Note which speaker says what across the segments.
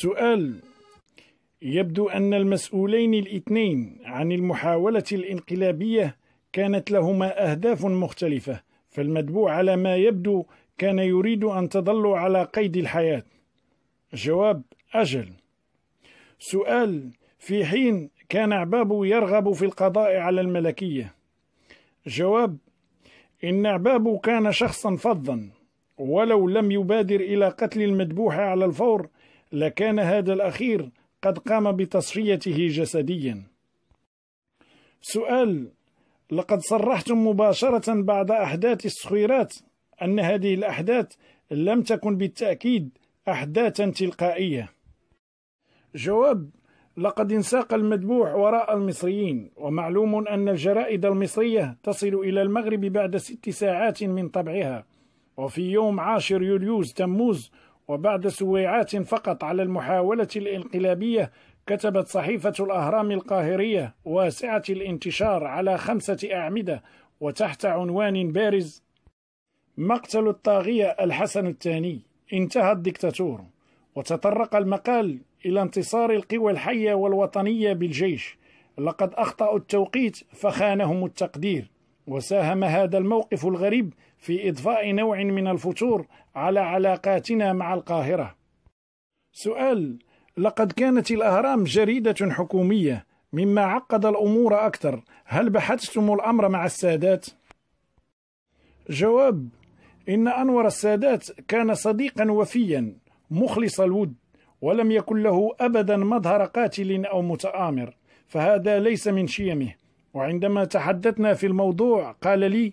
Speaker 1: سؤال يبدو أن المسؤولين الاثنين عن المحاولة الانقلابية كانت لهما أهداف مختلفة فالمتبوع على ما يبدو كان يريد أن تظلوا على قيد الحياة جواب أجل سؤال في حين كان عباب يرغب في القضاء على الملكية جواب إن عباب كان شخصا فظا ولو لم يبادر إلى قتل المذبوح على الفور لكان هذا الأخير قد قام بتصفيته جسديا سؤال لقد صرحتم مباشرة بعد أحداث الصخيرات أن هذه الأحداث لم تكن بالتأكيد أحداثا تلقائية جواب لقد انساق المدبوع وراء المصريين ومعلوم أن الجرائد المصرية تصل إلى المغرب بعد ست ساعات من طبعها وفي يوم عاشر يوليوز تموز وبعد سويعات فقط على المحاولة الانقلابية كتبت صحيفة الأهرام القاهرية واسعة الانتشار على خمسة أعمدة وتحت عنوان بارز مقتل الطاغية الحسن الثاني انتهى الدكتاتور وتطرق المقال إلى انتصار القوى الحية والوطنية بالجيش لقد أخطأوا التوقيت فخانهم التقدير وساهم هذا الموقف الغريب في إضفاء نوع من الفتور على علاقاتنا مع القاهرة. سؤال: لقد كانت الأهرام جريدة حكومية، مما عقد الأمور أكثر، هل بحثتم الأمر مع السادات؟ جواب: إن أنور السادات كان صديقا وفيا، مخلص الود، ولم يكن له أبدا مظهر قاتل أو متآمر، فهذا ليس من شيمه. وعندما تحدثنا في الموضوع قال لي: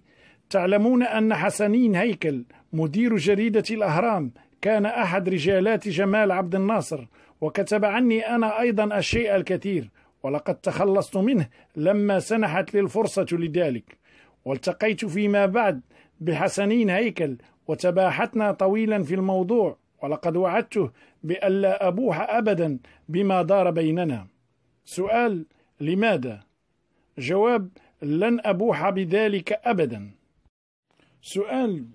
Speaker 1: تعلمون أن حسنين هيكل مدير جريدة الأهرام كان أحد رجالات جمال عبد الناصر وكتب عني أنا أيضا الشيء الكثير ولقد تخلصت منه لما سنحت لي الفرصة لذلك والتقيت فيما بعد بحسنين هيكل وتباحثنا طويلا في الموضوع ولقد وعدته بألا أبوح أبدا بما دار بيننا سؤال لماذا؟ جواب لن أبوح بذلك أبدا سؤال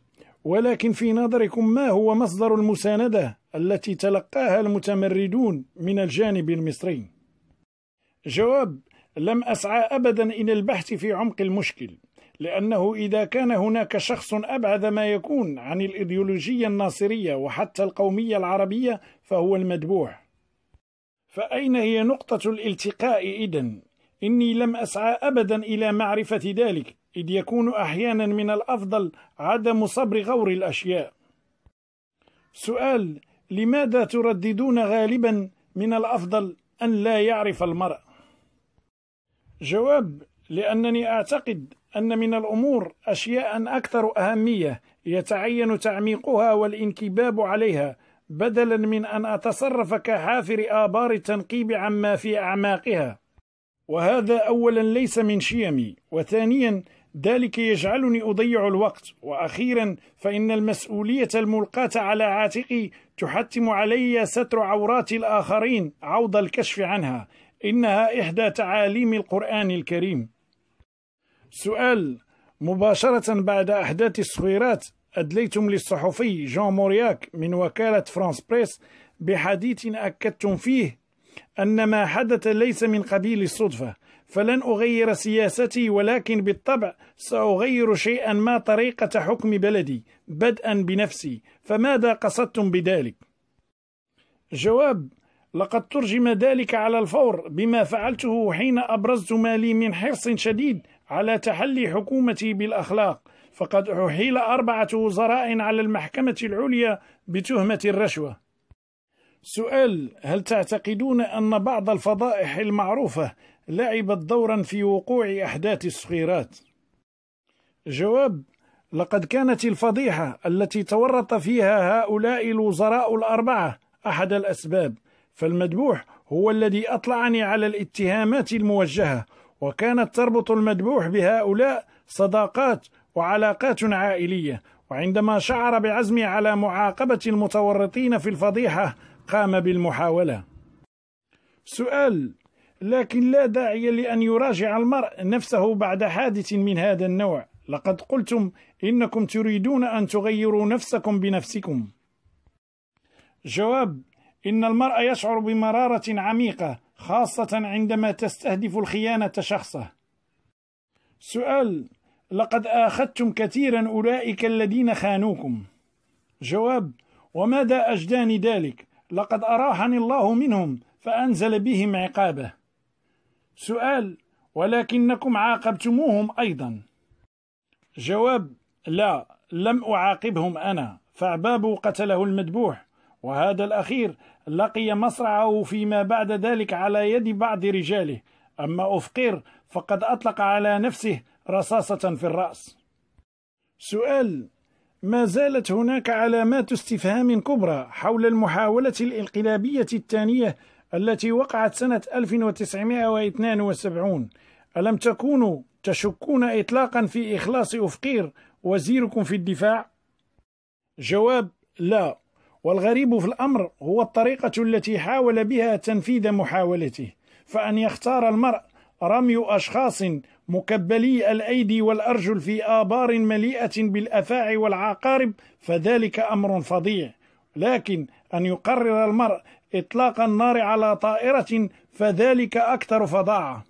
Speaker 1: ولكن في نظركم ما هو مصدر المساندة التي تلقاها المتمردون من الجانب المصري؟ جواب لم أسعى أبدا إلى البحث في عمق المشكل لأنه إذا كان هناك شخص أبعد ما يكون عن الإيديولوجية الناصرية وحتى القومية العربية فهو المدبوح فأين هي نقطة الالتقاء إذن؟ إني لم أسعى أبدا إلى معرفة ذلك إذ يكون أحيانا من الأفضل عدم صبر غور الأشياء. سؤال: لماذا ترددون غالبا من الأفضل أن لا يعرف المرء؟ جواب: لأنني أعتقد أن من الأمور أشياء أكثر أهمية يتعين تعميقها والانكباب عليها بدلا من أن أتصرف كحافر آبار التنقيب عما في أعماقها. وهذا أولا ليس من شيمي وثانيا ذلك يجعلني أضيع الوقت وأخيرا فإن المسؤولية الملقاة على عاتقي تحتم علي ستر عورات الآخرين عوض الكشف عنها إنها إحدى تعاليم القرآن الكريم سؤال مباشرة بعد أحداث الصغيرات أدليتم للصحفي جون مورياك من وكالة فرانس بريس بحديث أكدتم فيه أن ما حدث ليس من قبيل الصدفة فلن أغير سياستي ولكن بالطبع سأغير شيئا ما طريقة حكم بلدي بدءا بنفسي فماذا قصدتم بذلك؟ جواب لقد ترجم ذلك على الفور بما فعلته حين أبرزت ما لي من حرص شديد على تحلي حكومتي بالأخلاق فقد أحيل أربعة وزراء على المحكمة العليا بتهمة الرشوة سؤال هل تعتقدون أن بعض الفضائح المعروفة لعبت دورا في وقوع أحداث الصغيرات؟ جواب لقد كانت الفضيحة التي تورط فيها هؤلاء الوزراء الأربعة أحد الأسباب فالمدبوح هو الذي أطلعني على الاتهامات الموجهة وكانت تربط المدبوح بهؤلاء صداقات وعلاقات عائلية وعندما شعر بعزمي على معاقبة المتورطين في الفضيحة قام بالمحاولة سؤال لكن لا داعي لأن يراجع المرء نفسه بعد حادث من هذا النوع لقد قلتم إنكم تريدون أن تغيروا نفسكم بنفسكم جواب إن المرء يشعر بمرارة عميقة خاصة عندما تستهدف الخيانة شخصه سؤال لقد آخذتم كثيرا أولئك الذين خانوكم جواب وماذا أجداني ذلك لقد أراحني الله منهم فأنزل بهم عقابه سؤال ولكنكم عاقبتموهم أيضا جواب لا لم أعاقبهم أنا فعباب قتله المذبوح وهذا الأخير لقي مصرعه فيما بعد ذلك على يد بعض رجاله أما افقير فقد أطلق على نفسه رصاصة في الرأس سؤال ما زالت هناك علامات استفهام كبرى حول المحاولة الانقلابية الثانية التي وقعت سنة 1972 ألم تكونوا تشكون إطلاقا في إخلاص أفقير وزيركم في الدفاع؟ جواب لا والغريب في الأمر هو الطريقة التي حاول بها تنفيذ محاولته فأن يختار المرء رمي أشخاص مكبلي الأيدي والأرجل في آبار مليئة بالأفاعي والعقارب فذلك أمر فظيع لكن أن يقرر المرء إطلاق النار على طائرة فذلك أكثر فظاعة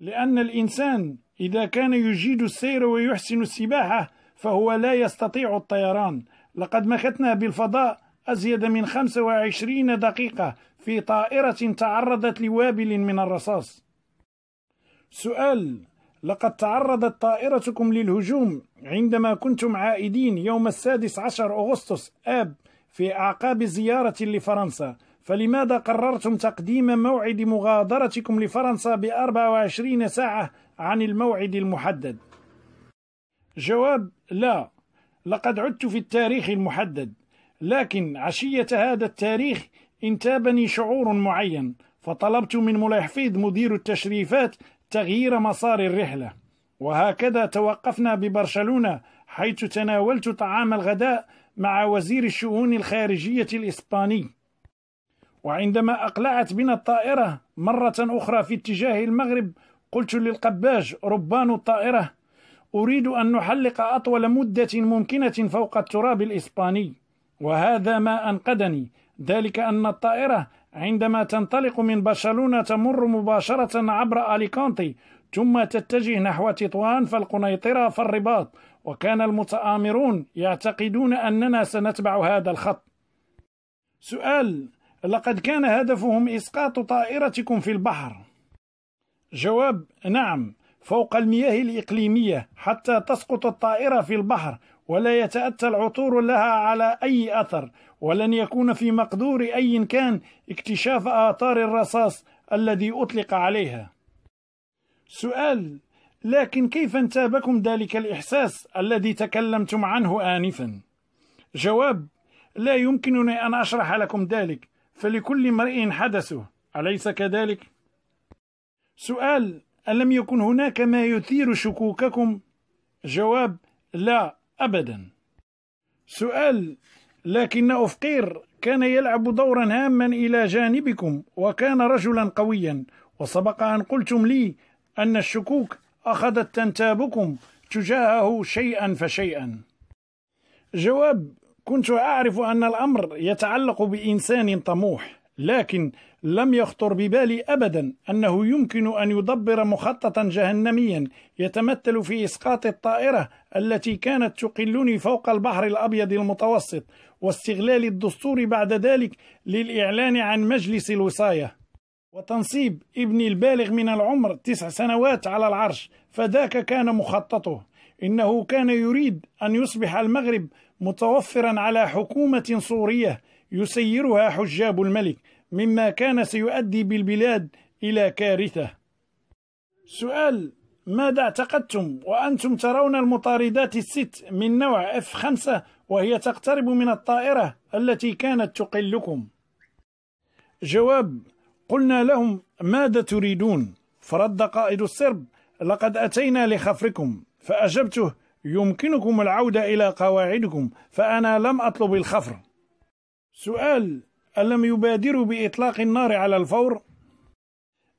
Speaker 1: لأن الإنسان إذا كان يجيد السير ويحسن السباحة فهو لا يستطيع الطيران لقد مكثنا بالفضاء أزيد من 25 دقيقة في طائرة تعرضت لوابل من الرصاص سؤال لقد تعرضت طائرتكم للهجوم عندما كنتم عائدين يوم السادس عشر أغسطس آب في أعقاب زيارة لفرنسا فلماذا قررتم تقديم موعد مغادرتكم لفرنسا ب 24 ساعة عن الموعد المحدد؟ جواب لا لقد عدت في التاريخ المحدد لكن عشية هذا التاريخ انتابني شعور معين فطلبت من ملاحفيد مدير التشريفات تغيير مسار الرحلة وهكذا توقفنا ببرشلونة حيث تناولت طعام الغداء مع وزير الشؤون الخارجية الإسباني وعندما أقلعت بنا الطائرة مرة أخرى في اتجاه المغرب قلت للقباج ربان الطائرة أريد أن نحلق أطول مدة ممكنة فوق التراب الإسباني وهذا ما أنقذني ذلك أن الطائرة عندما تنطلق من برشلونة تمر مباشرة عبر أليكانتي ثم تتجه نحو تطوان فالقنيطرة فالرباط وكان المتآمرون يعتقدون أننا سنتبع هذا الخط سؤال لقد كان هدفهم إسقاط طائرتكم في البحر جواب نعم فوق المياه الإقليمية حتى تسقط الطائرة في البحر ولا يتأتى العطور لها على أي أثر ولن يكون في مقدور أي كان اكتشاف آثار الرصاص الذي أطلق عليها سؤال لكن كيف انتابكم ذلك الإحساس الذي تكلمتم عنه آنفا؟ جواب لا يمكنني أن أشرح لكم ذلك فلكل امرئ حدثه أليس كذلك؟ سؤال ألم يكن هناك ما يثير شكوككم؟ جواب لا أبدا سؤال لكن أفقير كان يلعب دورا هاما إلى جانبكم وكان رجلا قويا وسبق أن قلتم لي أن الشكوك أخذت تنتابكم تجاهه شيئا فشيئا جواب كنت أعرف أن الأمر يتعلق بإنسان طموح لكن لم يخطر ببالي أبدا أنه يمكن أن يدبر مخططا جهنميا يتمثل في إسقاط الطائرة التي كانت تقلني فوق البحر الأبيض المتوسط واستغلال الدستور بعد ذلك للإعلان عن مجلس الوصاية وتنصيب ابني البالغ من العمر تسع سنوات على العرش فذاك كان مخططه إنه كان يريد أن يصبح المغرب متوفرا على حكومة صورية يسيرها حجاب الملك مما كان سيؤدي بالبلاد إلى كارثة سؤال ماذا اعتقدتم وأنتم ترون المطاردات الست من نوع F5 وهي تقترب من الطائرة التي كانت تقلكم جواب قلنا لهم ماذا تريدون فرد قائد السرب لقد أتينا لخفركم فأجبته يمكنكم العودة إلى قواعدكم فأنا لم أطلب الخفر سؤال ألم يبادروا بإطلاق النار على الفور؟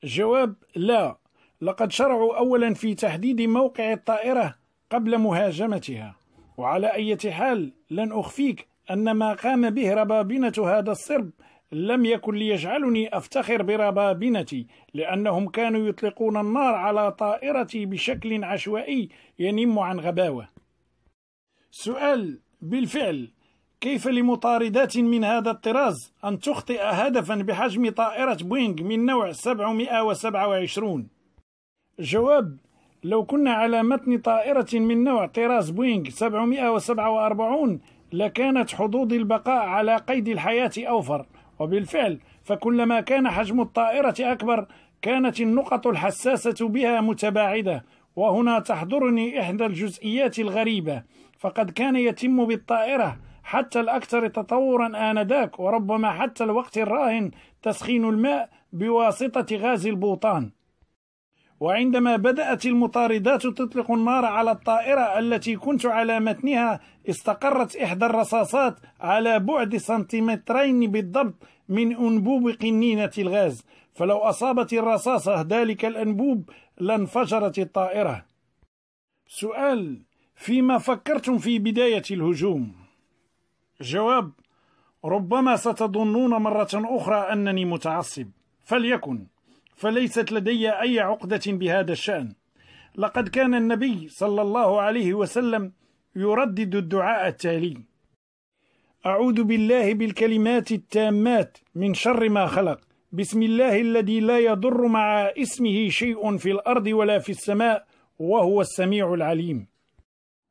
Speaker 1: جواب لا لقد شرعوا أولا في تحديد موقع الطائرة قبل مهاجمتها وعلى أي حال لن أخفيك أن ما قام به ربابنة هذا الصرب لم يكن ليجعلني أفتخر بربابنتي لأنهم كانوا يطلقون النار على طائرتي بشكل عشوائي ينم عن غباوة سؤال بالفعل كيف لمطاردات من هذا الطراز أن تخطئ هدفا بحجم طائرة بوينغ من نوع 727 جواب لو كنا على متن طائرة من نوع طراز بوينغ 747 لكانت حظوظ البقاء على قيد الحياة أوفر وبالفعل فكلما كان حجم الطائرة أكبر كانت النقط الحساسة بها متباعدة وهنا تحضرني إحدى الجزئيات الغريبة فقد كان يتم بالطائرة حتى الأكثر تطورا آنذاك وربما حتى الوقت الراهن تسخين الماء بواسطة غاز البوطان وعندما بدأت المطاردات تطلق النار على الطائرة التي كنت على متنها استقرت إحدى الرصاصات على بعد سنتيمترين بالضبط من أنبوب قنينة الغاز فلو أصابت الرصاصة ذلك الأنبوب لانفجرت الطائرة سؤال فيما فكرتم في بداية الهجوم؟ جواب ربما ستظنون مرة أخرى أنني متعصب فليكن فليست لدي أي عقدة بهذا الشأن لقد كان النبي صلى الله عليه وسلم يردد الدعاء التالي أعوذ بالله بالكلمات التامات من شر ما خلق بسم الله الذي لا يضر مع اسمه شيء في الأرض ولا في السماء وهو السميع العليم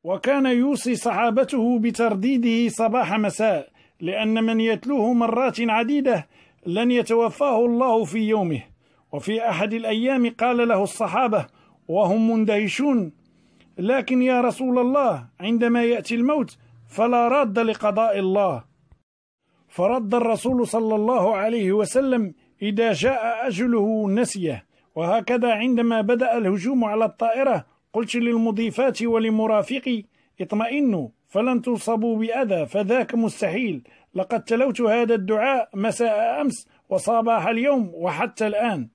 Speaker 1: وكان يوصي صحابته بترديده صباح مساء لأن من يتلوه مرات عديدة لن يتوفاه الله في يومه وفي احد الايام قال له الصحابه وهم مندهشون لكن يا رسول الله عندما ياتي الموت فلا راد لقضاء الله فرد الرسول صلى الله عليه وسلم اذا جاء اجله نسيه وهكذا عندما بدا الهجوم على الطائره قلت للمضيفات ولمرافقي اطمئنوا فلن تصابوا باذى فذاك مستحيل لقد تلوت هذا الدعاء مساء امس وصباح اليوم وحتى الان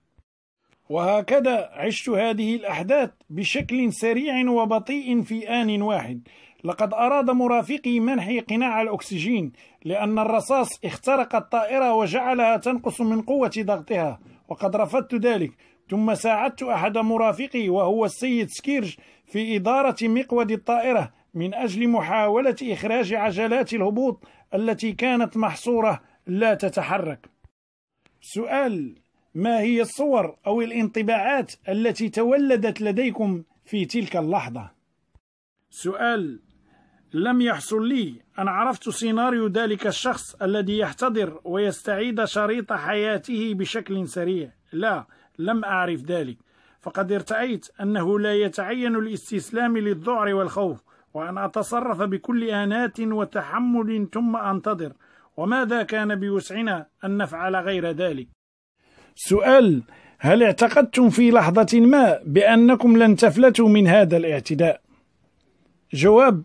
Speaker 1: وهكذا عشت هذه الأحداث بشكل سريع وبطيء في آن واحد لقد أراد مرافقي منحي قناع الأكسجين لأن الرصاص اخترق الطائرة وجعلها تنقص من قوة ضغطها وقد رفضت ذلك ثم ساعدت أحد مرافقي وهو السيد سكيرج في إدارة مقود الطائرة من أجل محاولة إخراج عجلات الهبوط التي كانت محصورة لا تتحرك سؤال ما هي الصور أو الانطباعات التي تولدت لديكم في تلك اللحظة؟ سؤال لم يحصل لي أن عرفت سيناريو ذلك الشخص الذي يحتضر ويستعيد شريط حياته بشكل سريع لا لم أعرف ذلك فقد ارتأيت أنه لا يتعين الاستسلام للذعر والخوف وأن أتصرف بكل أنات وتحمل ثم أنتظر وماذا كان بوسعنا أن نفعل غير ذلك سؤال هل اعتقدتم في لحظة ما بأنكم لن تفلتوا من هذا الاعتداء؟ جواب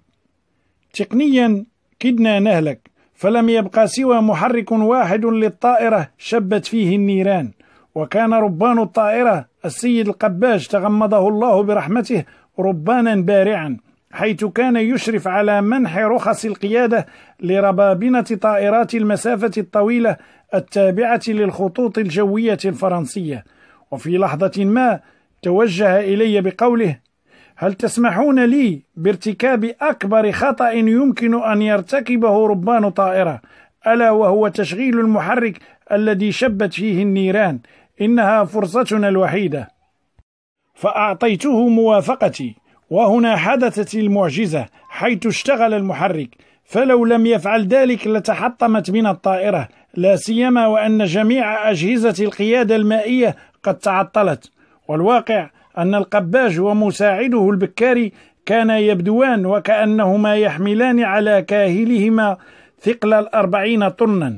Speaker 1: تقنيا كدنا نهلك فلم يبقى سوى محرك واحد للطائرة شبت فيه النيران وكان ربان الطائرة السيد القباش تغمضه الله برحمته ربانا بارعا حيث كان يشرف على منح رخص القيادة لربابنة طائرات المسافة الطويلة التابعة للخطوط الجوية الفرنسية وفي لحظة ما توجه إلي بقوله هل تسمحون لي بارتكاب أكبر خطأ يمكن أن يرتكبه ربان طائرة ألا وهو تشغيل المحرك الذي شبت فيه النيران إنها فرصتنا الوحيدة فأعطيته موافقتي وهنا حدثت المعجزة حيث اشتغل المحرك فلو لم يفعل ذلك لتحطمت بنا الطائرة لا سيما وأن جميع أجهزة القيادة المائية قد تعطلت والواقع أن القباج ومساعده البكاري كانا يبدوان وكأنهما يحملان على كاهلهما ثقل الأربعين طنا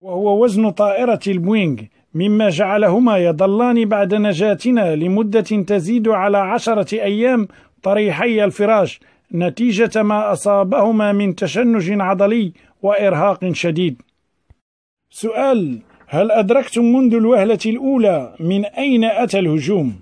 Speaker 1: وهو وزن طائرة البوينغ مما جعلهما يظلان بعد نجاتنا لمدة تزيد على عشرة أيام طريحي الفراش نتيجة ما أصابهما من تشنج عضلي وإرهاق شديد. سؤال: هل أدركتم منذ الوهلة الأولى من أين أتى الهجوم؟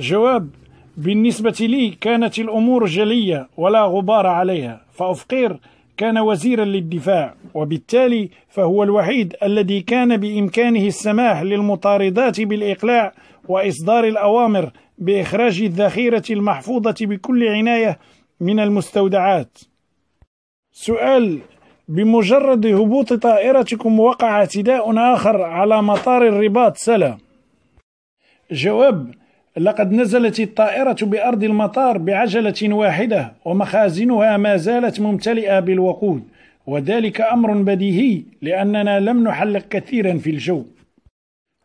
Speaker 1: جواب: بالنسبة لي كانت الأمور جلية ولا غبار عليها، فأفقير كان وزيرا للدفاع، وبالتالي فهو الوحيد الذي كان بإمكانه السماح للمطاردات بالإقلاع وإصدار الأوامر باخراج الذخيره المحفوظه بكل عنايه من المستودعات سؤال بمجرد هبوط طائرتكم وقع اعتداء آخر على مطار الرباط سلا جواب لقد نزلت الطائرة بأرض المطار بعجلة واحدة ومخازنها ما زالت ممتلئة بالوقود وذلك أمر بديهي لأننا لم نحلق كثيرا في الجو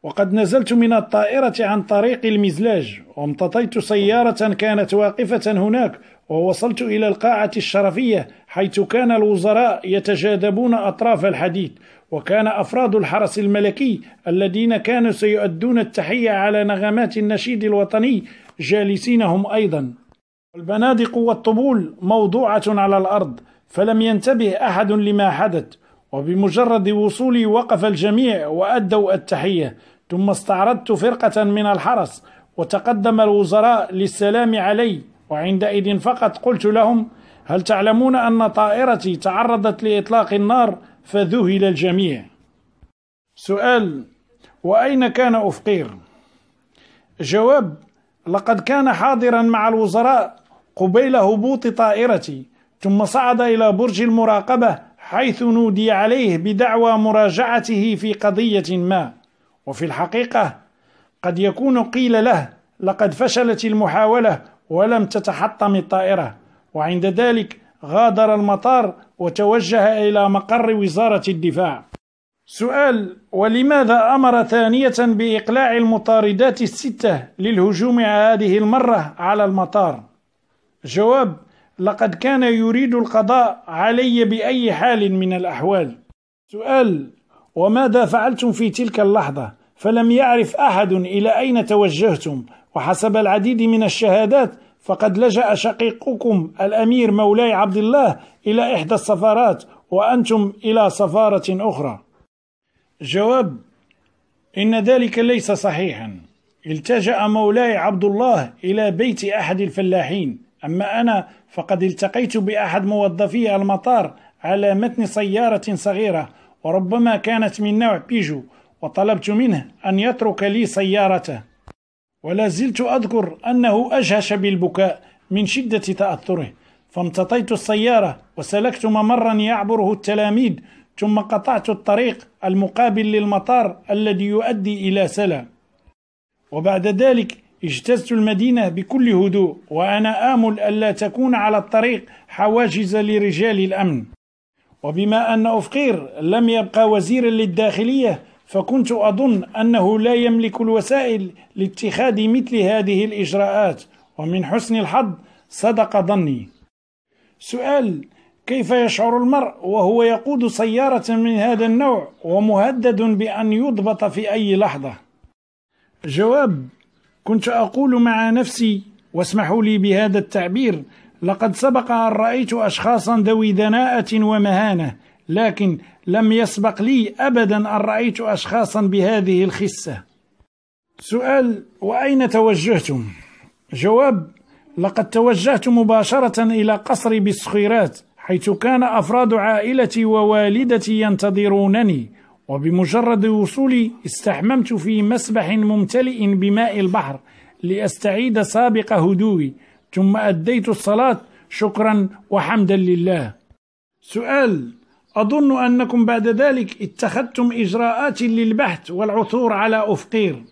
Speaker 1: وقد نزلت من الطائرة عن طريق المزلاج وامتطيت سيارة كانت واقفة هناك ووصلت إلى القاعة الشرفية حيث كان الوزراء يتجاذبون أطراف الحديث وكان أفراد الحرس الملكي الذين كانوا سيؤدون التحية على نغمات النشيد الوطني جالسين هم أيضا البنادق والطبول موضوعة على الأرض فلم ينتبه أحد لما حدث وبمجرد وصولي وقف الجميع وأدوا التحية ثم استعرضت فرقة من الحرس وتقدم الوزراء للسلام علي وعندئذ فقط قلت لهم هل تعلمون أن طائرتي تعرضت لإطلاق النار فذهل الجميع سؤال وأين كان أفقير؟ جواب لقد كان حاضرا مع الوزراء قبيل هبوط طائرتي ثم صعد إلى برج المراقبة حيث نودي عليه بدعوى مراجعته في قضية ما وفي الحقيقة قد يكون قيل له لقد فشلت المحاولة ولم تتحطم الطائرة وعند ذلك غادر المطار وتوجه إلى مقر وزارة الدفاع سؤال ولماذا أمر ثانية بإقلاع المطاردات الستة للهجوم هذه المرة على المطار؟ جواب لقد كان يريد القضاء علي بأي حال من الأحوال سؤال وماذا فعلتم في تلك اللحظة فلم يعرف أحد إلى أين توجهتم وحسب العديد من الشهادات فقد لجأ شقيقكم الأمير مولاي عبد الله إلى إحدى السفارات وأنتم إلى سفارة أخرى جواب إن ذلك ليس صحيحا التجأ مولاي عبد الله إلى بيت أحد الفلاحين أما أنا فقد التقيت بأحد موظفي المطار على متن سيارة صغيرة وربما كانت من نوع بيجو وطلبت منه أن يترك لي سيارته ولا زلت أذكر أنه أجهش بالبكاء من شدة تأثره فامتطيت السيارة وسلكت ممرا يعبره التلاميذ ثم قطعت الطريق المقابل للمطار الذي يؤدي إلى سلا وبعد ذلك اجتزت المدينة بكل هدوء وأنا آمل ألا تكون على الطريق حواجز لرجال الأمن وبما أن أفقير لم يبقى وزيرا للداخلية فكنت أظن أنه لا يملك الوسائل لاتخاذ مثل هذه الإجراءات ومن حسن الحظ صدق ظني سؤال كيف يشعر المرء وهو يقود سيارة من هذا النوع ومهدد بأن يضبط في أي لحظة؟ جواب كنت أقول مع نفسي واسمحوا لي بهذا التعبير لقد سبق أن رأيت أشخاصا ذوي دناءة ومهانة لكن لم يسبق لي أبدا أن رأيت أشخاصا بهذه الخسة سؤال وأين توجهتم؟ جواب لقد توجهت مباشرة إلى قصر بالسخيرات حيث كان أفراد عائلتي ووالدتي ينتظرونني وبمجرد وصولي استحممت في مسبح ممتلئ بماء البحر لأستعيد سابق هدوئي ثم أديت الصلاة شكرا وحمدا لله سؤال أظن أنكم بعد ذلك اتخذتم إجراءات للبحث والعثور على أفقير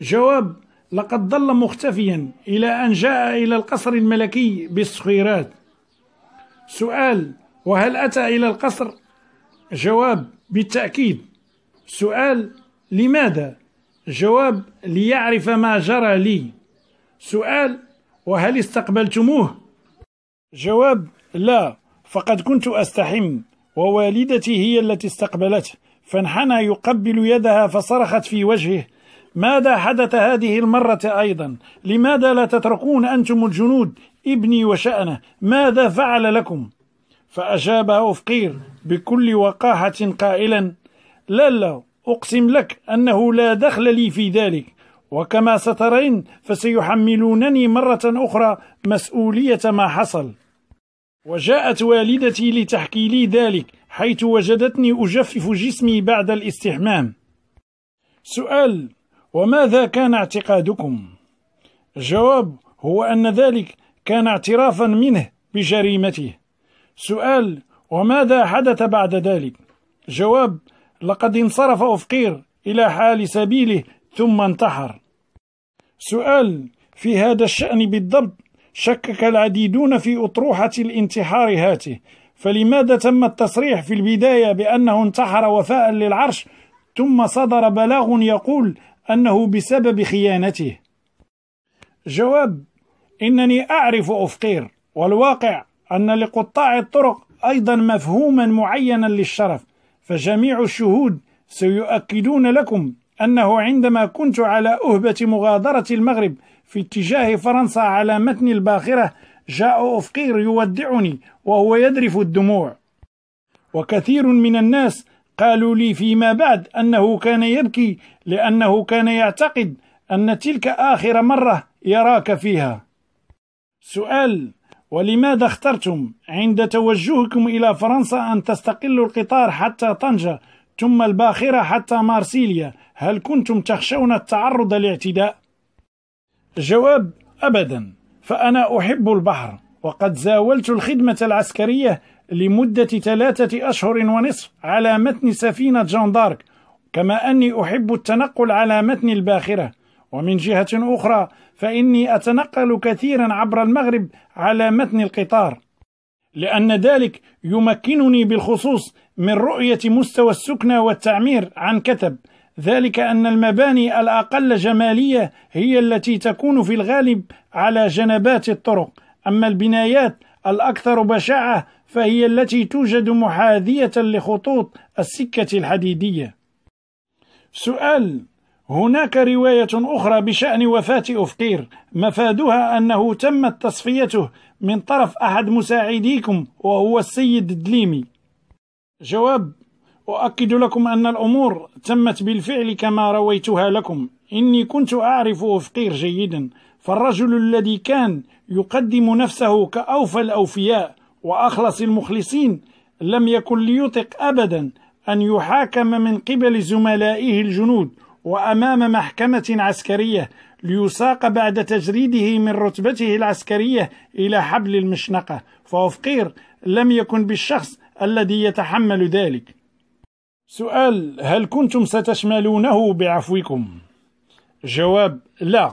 Speaker 1: جواب لقد ظل مختفيا إلى أن جاء إلى القصر الملكي بالصخيرات سؤال وهل أتى إلى القصر جواب بالتأكيد سؤال لماذا جواب ليعرف ما جرى لي سؤال وهل استقبلتموه جواب لا فقد كنت أستحم ووالدتي هي التي استقبلته فانحنى يقبل يدها فصرخت في وجهه ماذا حدث هذه المرة أيضا لماذا لا تتركون أنتم الجنود ابني وشأنه ماذا فعل لكم فأجاب أوفقير بكل وقاحة قائلا لا لا أقسم لك أنه لا دخل لي في ذلك وكما سترين فسيحملونني مرة أخرى مسؤولية ما حصل وجاءت والدتي لتحكي لي ذلك حيث وجدتني أجفف جسمي بعد الاستحمام سؤال وماذا كان اعتقادكم؟ جواب هو أن ذلك كان اعترافا منه بجريمته سؤال وماذا حدث بعد ذلك جواب لقد انصرف أفقير إلى حال سبيله ثم انتحر سؤال في هذا الشأن بالضبط شكك العديدون في أطروحة الانتحار هاته فلماذا تم التصريح في البداية بأنه انتحر وفاء للعرش ثم صدر بلاغ يقول أنه بسبب خيانته جواب إنني أعرف أفقير والواقع أن لقطاع الطرق أيضا مفهوما معينا للشرف فجميع الشهود سيؤكدون لكم أنه عندما كنت على أهبة مغادرة المغرب في اتجاه فرنسا على متن الباخرة جاء أفقير يودعني وهو يدرف الدموع وكثير من الناس قالوا لي فيما بعد أنه كان يبكي لأنه كان يعتقد أن تلك آخر مرة يراك فيها سؤال ولماذا اخترتم عند توجهكم إلى فرنسا أن تستقلوا القطار حتى طنجة ثم الباخرة حتى مارسيليا هل كنتم تخشون التعرض لاعتداء؟ جواب أبدا فأنا أحب البحر وقد زاولت الخدمة العسكرية لمدة ثلاثة أشهر ونصف على متن سفينة جان دارك كما أني أحب التنقل على متن الباخرة ومن جهة أخرى فإني أتنقل كثيرا عبر المغرب على متن القطار لأن ذلك يمكنني بالخصوص من رؤية مستوى السكنى والتعمير عن كتب ذلك أن المباني الأقل جمالية هي التي تكون في الغالب على جنبات الطرق أما البنايات الأكثر بشاعة فهي التي توجد محاذية لخطوط السكة الحديدية سؤال هناك رواية أخرى بشأن وفاة أفقير مفادها أنه تمت تصفيته من طرف أحد مساعديكم وهو السيد الدليمي جواب أؤكد لكم أن الأمور تمت بالفعل كما رويتها لكم إني كنت أعرف أفقير جيدا فالرجل الذي كان يقدم نفسه كأوفى الأوفياء وأخلص المخلصين لم يكن ليطق أبدا أن يحاكم من قبل زملائه الجنود وأمام محكمة عسكرية ليساق بعد تجريده من رتبته العسكرية إلى حبل المشنقة فوفقير لم يكن بالشخص الذي يتحمل ذلك سؤال هل كنتم ستشملونه بعفوكم؟ جواب لا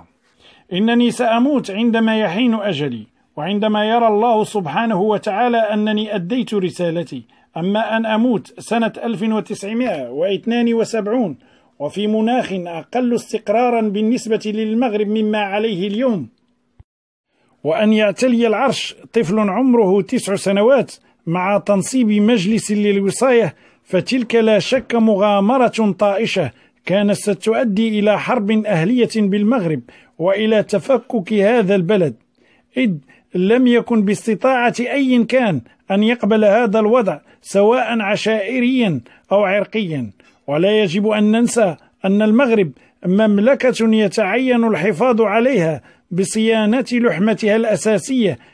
Speaker 1: إنني سأموت عندما يحين أجلي وعندما يرى الله سبحانه وتعالى أنني أديت رسالتي أما أن أموت سنة 1972 وفي مناخ أقل استقرارا بالنسبة للمغرب مما عليه اليوم وأن يعتلي العرش طفل عمره تسع سنوات مع تنصيب مجلس للوصاية فتلك لا شك مغامرة طائشة كانت ستؤدي إلى حرب أهلية بالمغرب وإلى تفكك هذا البلد إذ لم يكن باستطاعة أي كان أن يقبل هذا الوضع سواء عشائريا أو عرقيا ولا يجب أن ننسى أن المغرب مملكة يتعين الحفاظ عليها بصيانة لحمتها الأساسية